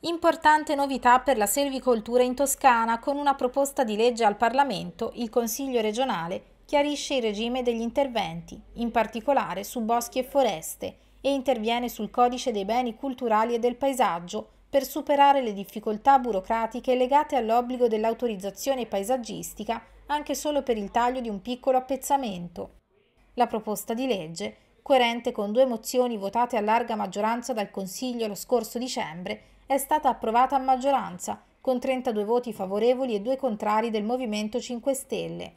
Importante novità per la selvicoltura in Toscana, con una proposta di legge al Parlamento, il Consiglio regionale chiarisce il regime degli interventi, in particolare su boschi e foreste, e interviene sul codice dei beni culturali e del paesaggio per superare le difficoltà burocratiche legate all'obbligo dell'autorizzazione paesaggistica anche solo per il taglio di un piccolo appezzamento. La proposta di legge, coerente con due mozioni votate a larga maggioranza dal Consiglio lo scorso dicembre, è stata approvata a maggioranza, con 32 voti favorevoli e due contrari del Movimento 5 Stelle.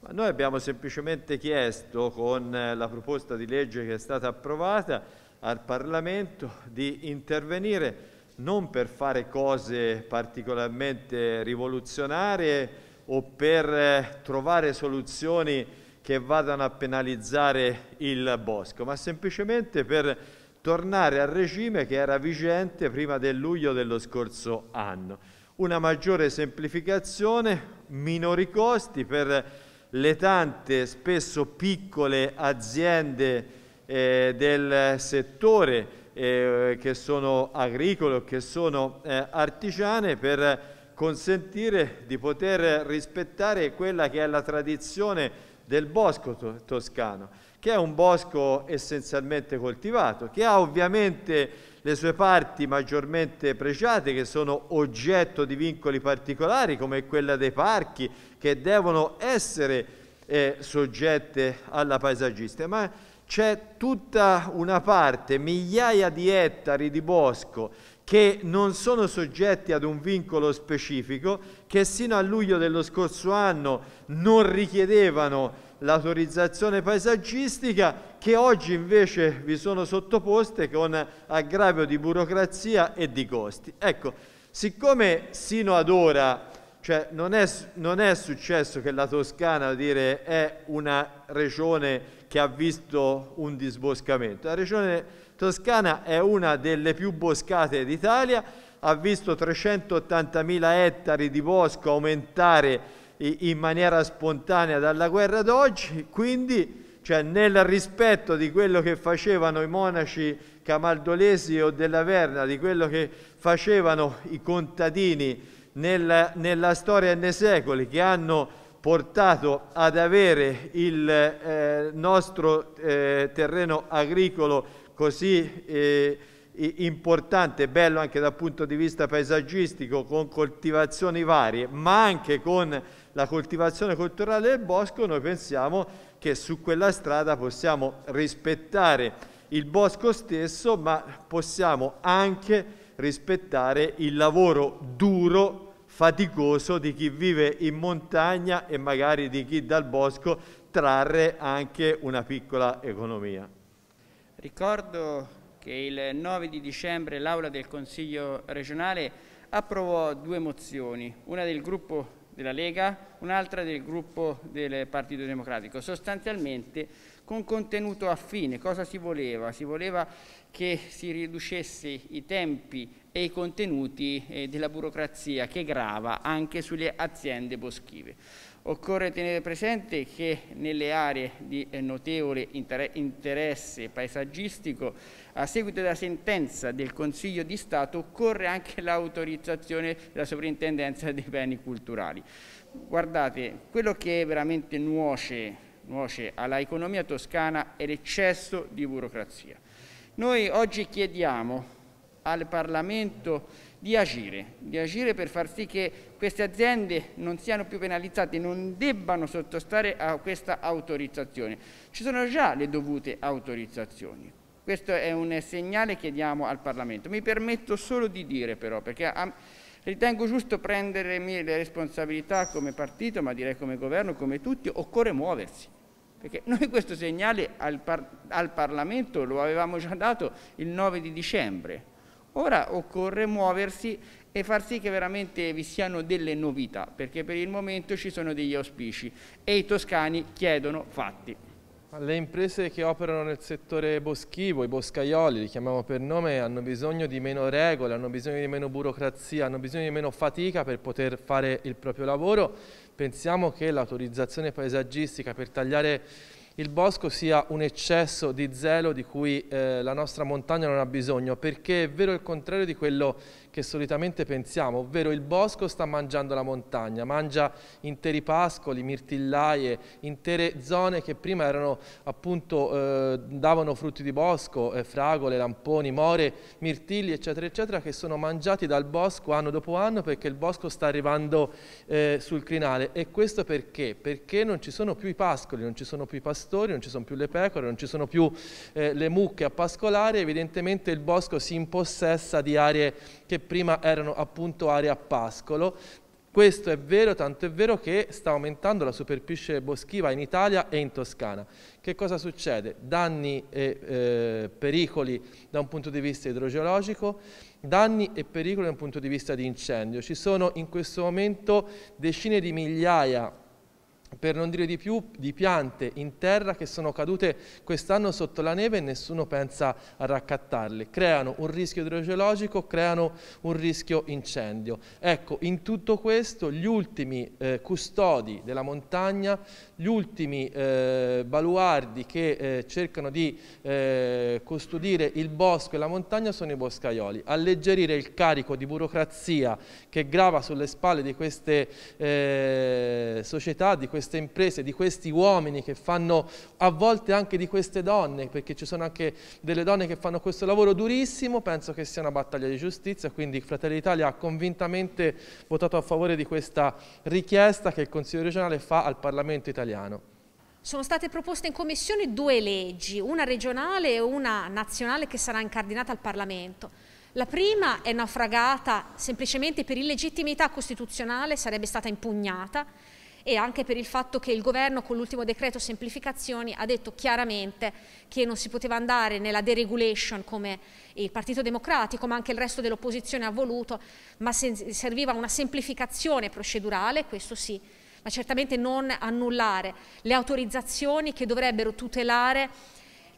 Ma noi abbiamo semplicemente chiesto, con eh, la proposta di legge che è stata approvata, al Parlamento di intervenire non per fare cose particolarmente rivoluzionarie o per eh, trovare soluzioni che vadano a penalizzare il bosco, ma semplicemente per tornare al regime che era vigente prima del luglio dello scorso anno. Una maggiore semplificazione, minori costi per le tante, spesso piccole aziende eh, del settore eh, che sono agricole, che sono eh, artigiane, per consentire di poter rispettare quella che è la tradizione del bosco to toscano, che è un bosco essenzialmente coltivato, che ha ovviamente le sue parti maggiormente pregiate che sono oggetto di vincoli particolari come quella dei parchi che devono essere eh, soggette alla paesaggistica, ma c'è tutta una parte, migliaia di ettari di bosco che non sono soggetti ad un vincolo specifico, che sino a luglio dello scorso anno non richiedevano l'autorizzazione paesaggistica, che oggi invece vi sono sottoposte con aggravio di burocrazia e di costi. Ecco, siccome sino ad ora cioè, non, è, non è successo che la Toscana dire, è una regione che ha visto un disboscamento, la regione Toscana è una delle più boscate d'Italia, ha visto 380.000 ettari di bosco aumentare in maniera spontanea dalla guerra d'oggi, quindi cioè, nel rispetto di quello che facevano i monaci camaldolesi o della Verna, di quello che facevano i contadini nella, nella storia e nei secoli, che hanno portato ad avere il eh, nostro eh, terreno agricolo così eh, importante, bello anche dal punto di vista paesaggistico, con coltivazioni varie, ma anche con la coltivazione culturale del bosco, noi pensiamo che su quella strada possiamo rispettare il bosco stesso, ma possiamo anche rispettare il lavoro duro faticoso di chi vive in montagna e magari di chi dal bosco trarre anche una piccola economia. Ricordo che il 9 di dicembre l'Aula del Consiglio regionale approvò due mozioni, una del gruppo della Lega, un'altra del gruppo del Partito Democratico, sostanzialmente con contenuto affine. Cosa si voleva? Si voleva che si riducesse i tempi e i contenuti eh, della burocrazia che grava anche sulle aziende boschive. Occorre tenere presente che nelle aree di notevole interesse paesaggistico, a seguito della sentenza del Consiglio di Stato, occorre anche l'autorizzazione della Sovrintendenza dei beni culturali. Guardate, quello che veramente nuoce, nuoce all'economia toscana è l'eccesso di burocrazia. Noi oggi chiediamo al Parlamento di agire, di agire per far sì che queste aziende non siano più penalizzate, non debbano sottostare a questa autorizzazione. Ci sono già le dovute autorizzazioni. Questo è un segnale che diamo al Parlamento. Mi permetto solo di dire però, perché ritengo giusto prendermi le responsabilità come partito, ma direi come governo, come tutti, occorre muoversi. Perché noi questo segnale al, Par al Parlamento lo avevamo già dato il 9 di dicembre, Ora occorre muoversi e far sì che veramente vi siano delle novità, perché per il momento ci sono degli auspici e i toscani chiedono fatti. Le imprese che operano nel settore boschivo, i boscaioli, li chiamiamo per nome, hanno bisogno di meno regole, hanno bisogno di meno burocrazia, hanno bisogno di meno fatica per poter fare il proprio lavoro. Pensiamo che l'autorizzazione paesaggistica per tagliare il bosco sia un eccesso di zelo di cui eh, la nostra montagna non ha bisogno, perché è vero il contrario di quello che solitamente pensiamo, ovvero il bosco sta mangiando la montagna, mangia interi pascoli, mirtillaie, intere zone che prima erano appunto eh, davano frutti di bosco, eh, fragole, lamponi, more, mirtilli eccetera eccetera che sono mangiati dal bosco anno dopo anno perché il bosco sta arrivando eh, sul crinale e questo perché? Perché non ci sono più i pascoli, non ci sono più i pascoli pastori, non ci sono più le pecore, non ci sono più eh, le mucche a pascolare, evidentemente il bosco si impossessa di aree che prima erano appunto aree a pascolo, questo è vero, tanto è vero che sta aumentando la superficie boschiva in Italia e in Toscana. Che cosa succede? Danni e eh, pericoli da un punto di vista idrogeologico, danni e pericoli da un punto di vista di incendio. Ci sono in questo momento decine di migliaia per non dire di più, di piante in terra che sono cadute quest'anno sotto la neve e nessuno pensa a raccattarle. Creano un rischio idrogeologico, creano un rischio incendio. Ecco, in tutto questo gli ultimi eh, custodi della montagna, gli ultimi eh, baluardi che eh, cercano di eh, custodire il bosco e la montagna sono i boscaioli. Alleggerire il carico di burocrazia che grava sulle spalle di queste eh, società, di queste queste imprese, di questi uomini che fanno a volte anche di queste donne, perché ci sono anche delle donne che fanno questo lavoro durissimo, penso che sia una battaglia di giustizia, quindi Fratelli d'Italia ha convintamente votato a favore di questa richiesta che il Consiglio regionale fa al Parlamento italiano. Sono state proposte in Commissione due leggi, una regionale e una nazionale che sarà incardinata al Parlamento. La prima è naufragata semplicemente per illegittimità costituzionale, sarebbe stata impugnata e anche per il fatto che il governo con l'ultimo decreto semplificazioni ha detto chiaramente che non si poteva andare nella deregulation come il Partito Democratico ma anche il resto dell'opposizione ha voluto, ma serviva una semplificazione procedurale, questo sì, ma certamente non annullare le autorizzazioni che dovrebbero tutelare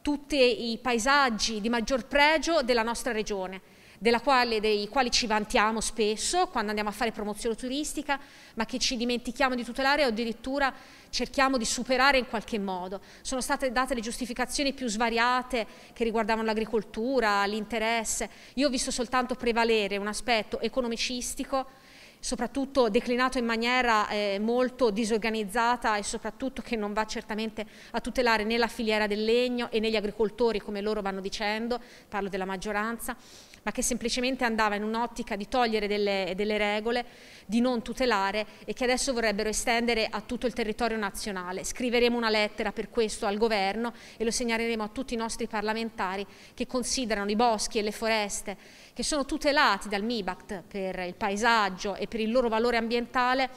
tutti i paesaggi di maggior pregio della nostra regione della quale, dei quali ci vantiamo spesso quando andiamo a fare promozione turistica, ma che ci dimentichiamo di tutelare o addirittura cerchiamo di superare in qualche modo. Sono state date le giustificazioni più svariate che riguardavano l'agricoltura, l'interesse. Io ho visto soltanto prevalere un aspetto economicistico soprattutto declinato in maniera eh, molto disorganizzata e soprattutto che non va certamente a tutelare né la filiera del legno e né gli agricoltori come loro vanno dicendo, parlo della maggioranza, ma che semplicemente andava in un'ottica di togliere delle, delle regole, di non tutelare e che adesso vorrebbero estendere a tutto il territorio nazionale. Scriveremo una lettera per questo al governo e lo segnaleremo a tutti i nostri parlamentari che considerano i boschi e le foreste che sono tutelati dal MIBACT per il paesaggio e per il loro valore ambientale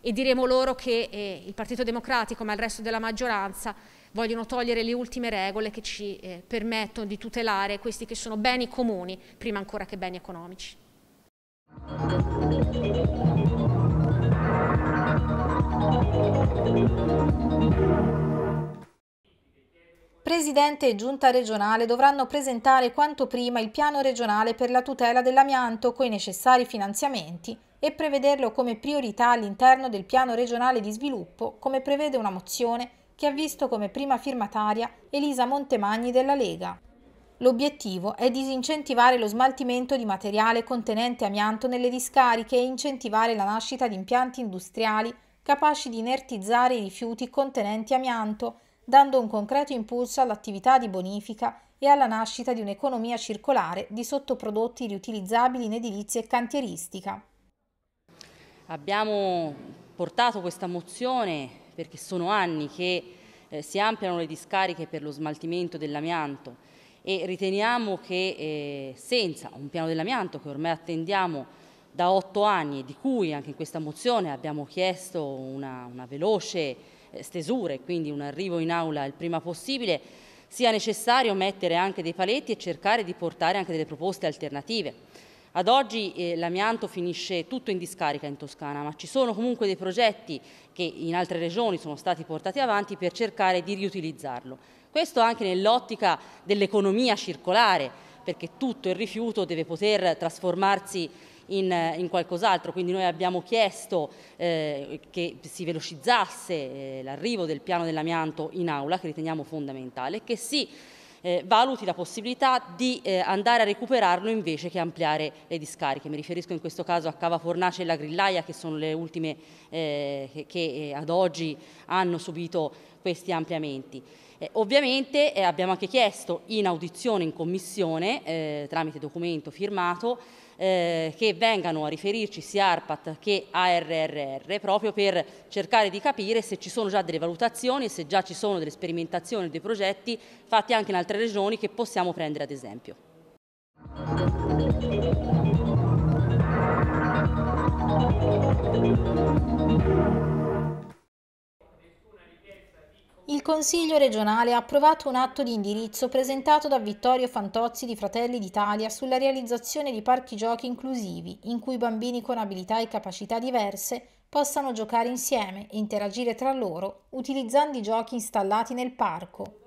e diremo loro che eh, il Partito Democratico, ma il resto della maggioranza, vogliono togliere le ultime regole che ci eh, permettono di tutelare questi che sono beni comuni, prima ancora che beni economici. Presidente e Giunta regionale dovranno presentare quanto prima il piano regionale per la tutela dell'amianto con i necessari finanziamenti e prevederlo come priorità all'interno del piano regionale di sviluppo, come prevede una mozione che ha visto come prima firmataria Elisa Montemagni della Lega. L'obiettivo è disincentivare lo smaltimento di materiale contenente amianto nelle discariche e incentivare la nascita di impianti industriali capaci di inertizzare i rifiuti contenenti amianto, dando un concreto impulso all'attività di bonifica e alla nascita di un'economia circolare di sottoprodotti riutilizzabili in edilizia e cantieristica. Abbiamo portato questa mozione perché sono anni che eh, si ampliano le discariche per lo smaltimento dell'amianto e riteniamo che eh, senza un piano dell'amianto che ormai attendiamo da otto anni e di cui anche in questa mozione abbiamo chiesto una, una veloce eh, stesura e quindi un arrivo in aula il prima possibile, sia necessario mettere anche dei paletti e cercare di portare anche delle proposte alternative. Ad oggi eh, l'amianto finisce tutto in discarica in Toscana, ma ci sono comunque dei progetti che in altre regioni sono stati portati avanti per cercare di riutilizzarlo. Questo anche nell'ottica dell'economia circolare, perché tutto il rifiuto deve poter trasformarsi in, eh, in qualcos'altro, quindi noi abbiamo chiesto eh, che si velocizzasse eh, l'arrivo del piano dell'amianto in aula, che riteniamo fondamentale, che si eh, valuti la possibilità di eh, andare a recuperarlo invece che ampliare le discariche. Mi riferisco in questo caso a Cava Fornace e la Grillaia che sono le ultime eh, che, che eh, ad oggi hanno subito questi ampliamenti. Eh, ovviamente eh, abbiamo anche chiesto in audizione in commissione, eh, tramite documento firmato, eh, che vengano a riferirci sia ARPAT che ARRR proprio per cercare di capire se ci sono già delle valutazioni, e se già ci sono delle sperimentazioni, dei progetti fatti anche in altre regioni che possiamo prendere ad esempio. Thank you il Consiglio regionale ha approvato un atto di indirizzo presentato da Vittorio Fantozzi di Fratelli d'Italia sulla realizzazione di parchi giochi inclusivi, in cui bambini con abilità e capacità diverse possano giocare insieme e interagire tra loro utilizzando i giochi installati nel parco.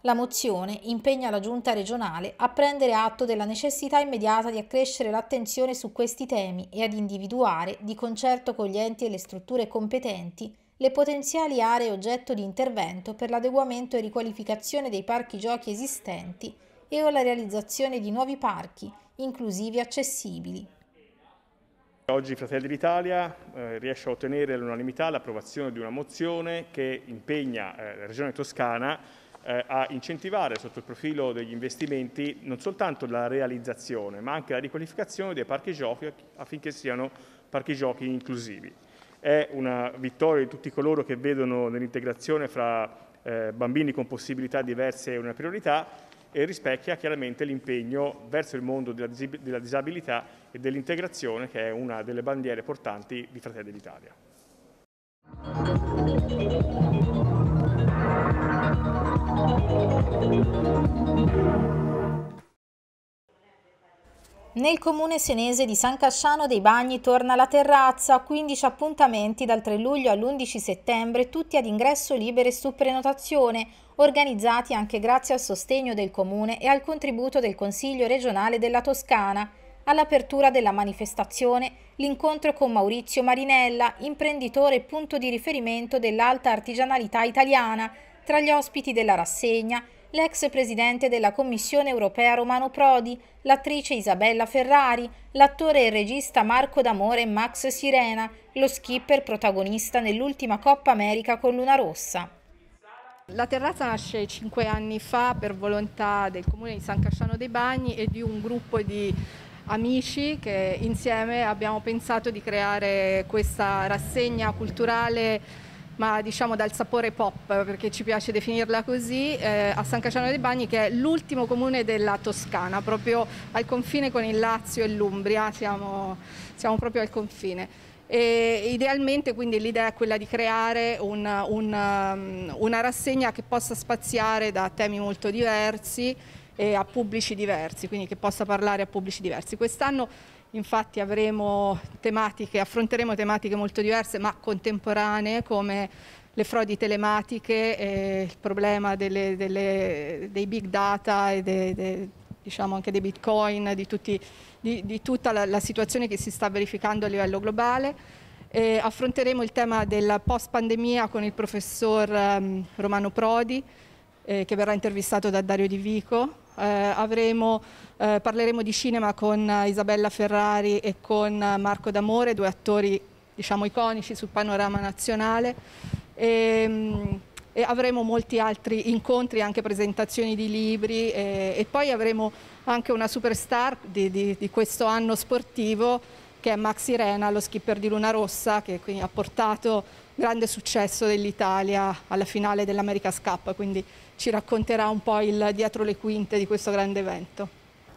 La mozione impegna la Giunta regionale a prendere atto della necessità immediata di accrescere l'attenzione su questi temi e ad individuare, di concerto con gli enti e le strutture competenti, le potenziali aree oggetto di intervento per l'adeguamento e riqualificazione dei parchi giochi esistenti e o la realizzazione di nuovi parchi, inclusivi e accessibili. Oggi Fratelli d'Italia eh, riesce a ottenere all'unanimità l'approvazione di una mozione che impegna eh, la Regione Toscana eh, a incentivare sotto il profilo degli investimenti non soltanto la realizzazione ma anche la riqualificazione dei parchi giochi affinché siano parchi giochi inclusivi è una vittoria di tutti coloro che vedono nell'integrazione fra eh, bambini con possibilità diverse una priorità e rispecchia chiaramente l'impegno verso il mondo della, dis della disabilità e dell'integrazione che è una delle bandiere portanti di Fratelli d'Italia. Thank nel comune senese di San Casciano dei Bagni torna la terrazza, 15 appuntamenti dal 3 luglio all'11 settembre, tutti ad ingresso libero e su prenotazione, organizzati anche grazie al sostegno del comune e al contributo del Consiglio regionale della Toscana. All'apertura della manifestazione l'incontro con Maurizio Marinella, imprenditore e punto di riferimento dell'alta artigianalità italiana, tra gli ospiti della rassegna l'ex presidente della Commissione europea Romano Prodi, l'attrice Isabella Ferrari, l'attore e regista Marco D'Amore e Max Sirena, lo skipper protagonista nell'ultima Coppa America con Luna Rossa. La terrazza nasce cinque anni fa per volontà del comune di San Casciano dei Bagni e di un gruppo di amici che insieme abbiamo pensato di creare questa rassegna culturale ma diciamo dal sapore pop, perché ci piace definirla così, eh, a San Casciano dei Bagni, che è l'ultimo comune della Toscana, proprio al confine con il Lazio e l'Umbria, siamo, siamo proprio al confine. E idealmente quindi l'idea è quella di creare un, un, um, una rassegna che possa spaziare da temi molto diversi e a pubblici diversi, quindi che possa parlare a pubblici diversi. Quest'anno infatti avremo tematiche, affronteremo tematiche molto diverse ma contemporanee come le frodi telematiche, eh, il problema delle, delle, dei big data e de, de, diciamo anche dei bitcoin, di, tutti, di, di tutta la, la, situazione che si sta verificando a livello globale. Eh, affronteremo il tema della post pandemia con il professor um, Romano Prodi, eh, che verrà intervistato da Dario Di Vico eh, avremo, eh, parleremo di cinema con eh, Isabella Ferrari e con eh, Marco D'Amore, due attori diciamo, iconici sul panorama nazionale. E, ehm, e avremo molti altri incontri, anche presentazioni di libri e, e poi avremo anche una superstar di, di, di, questo anno sportivo che è Maxi Rena, lo skipper di Luna Rossa, che ha portato grande successo dell'Italia alla finale dell'America's Cup, quindi ci racconterà un po' il dietro le quinte di questo grande evento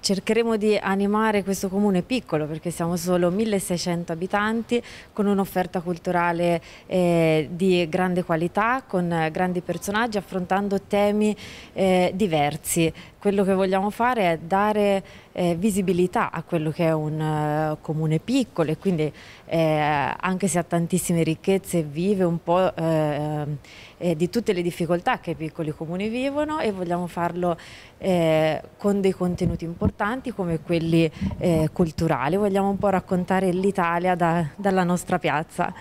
cercheremo di animare questo comune piccolo perché siamo solo 1600 abitanti con un'offerta culturale eh, di grande qualità, con grandi personaggi, affrontando temi eh, diversi. Quello che vogliamo fare è dare eh, visibilità a quello che è un eh, comune piccolo e quindi eh, anche se ha tantissime ricchezze vive un po' eh, eh, di tutte le difficoltà che i piccoli comuni vivono e vogliamo farlo eh, con dei contenuti importanti come quelli eh, culturali, vogliamo un po' raccontare l'Italia da, dalla nostra piazza.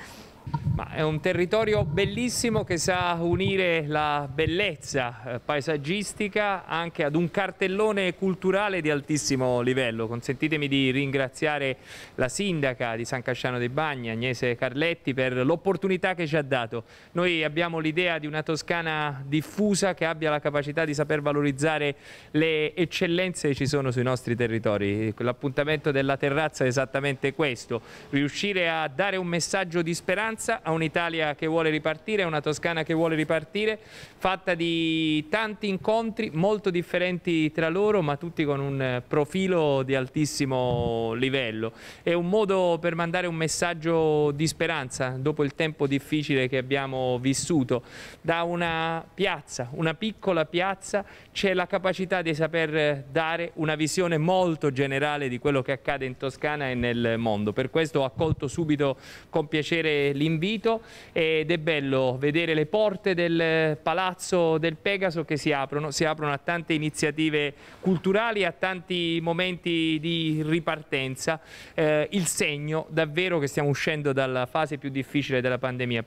Ma è un territorio bellissimo che sa unire la bellezza eh, paesaggistica anche ad un cartellone culturale di altissimo livello. Consentitemi di ringraziare la sindaca di San Casciano dei Bagni, Agnese Carletti, per l'opportunità che ci ha dato. Noi abbiamo l'idea di una Toscana diffusa che abbia la capacità di saper valorizzare le eccellenze che ci sono sui nostri territori. L'appuntamento della terrazza è esattamente questo, riuscire a dare un messaggio di speranza speranza a un'Italia che vuole ripartire, a una Toscana che vuole ripartire, fatta di tanti incontri molto differenti tra loro, ma tutti con un eh, profilo di altissimo livello. È un modo per mandare un messaggio di speranza dopo il tempo difficile che abbiamo vissuto. Da una piazza, una piccola piazza, c'è la capacità di saper dare una visione molto generale di quello che accade in Toscana e nel mondo. Per questo ho accolto subito con piacere l'invito l'invito ed è bello vedere le porte del Palazzo del Pegaso che si aprono, si aprono a tante iniziative culturali, a tanti momenti di ripartenza, eh, il segno davvero che stiamo uscendo dalla fase più difficile della pandemia.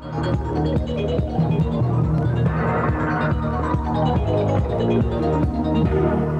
Thank you.